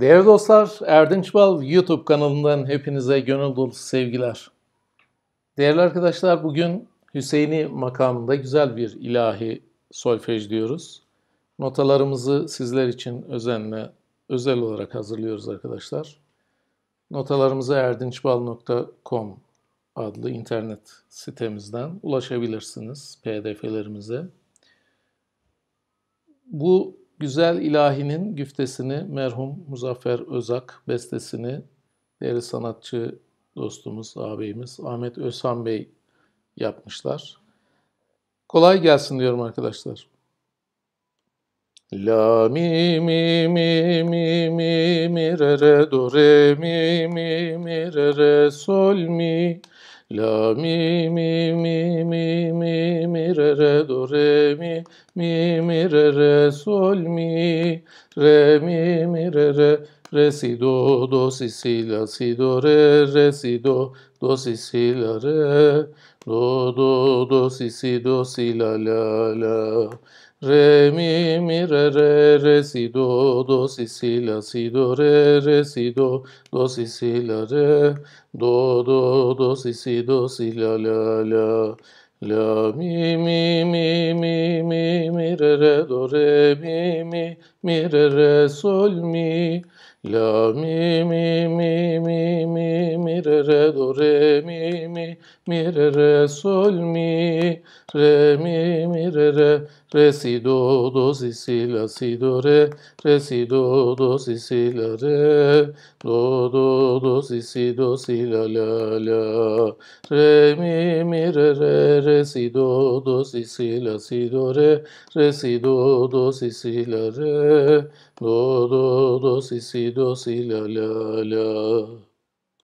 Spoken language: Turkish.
Değerli dostlar, Erdinç Bal YouTube kanalından hepinize gönül dolu sevgiler. Değerli arkadaşlar, bugün Hüseyin'i makamında güzel bir ilahi solfej diyoruz. Notalarımızı sizler için özenle, özel olarak hazırlıyoruz arkadaşlar. Notalarımızı erdinçbal.com adlı internet sitemizden ulaşabilirsiniz pdf'lerimize. Bu Güzel ilahinin güftesini merhum Muzaffer Özak bestesini değerli sanatçı dostumuz, ağabeyimiz Ahmet Özhan Bey yapmışlar. Kolay gelsin diyorum arkadaşlar. La mi mi mi mi mi mi re re do re mi mi mi re re sol mi La mi mi mi mi mi mi re re do re mi mi mi re re sol mi re mi mi re re re si do do si si la si do re re si do do si si la re do do do si si do si la la la re mi mi re re re si do do si si la si do re re si do do si si la re do do do si si do si la la la La mi mi mi mi mi mi re re do re mi mi mi re re sol mi la mi mi mi mi re re do re mi mi mi re re sol mi re mi mi re re re si do do si si la si do re re si do do si si la re do do do si si do si la la la re mi mi re re re si do do si si la si do re re si do do si si la re do do do si si do si la la la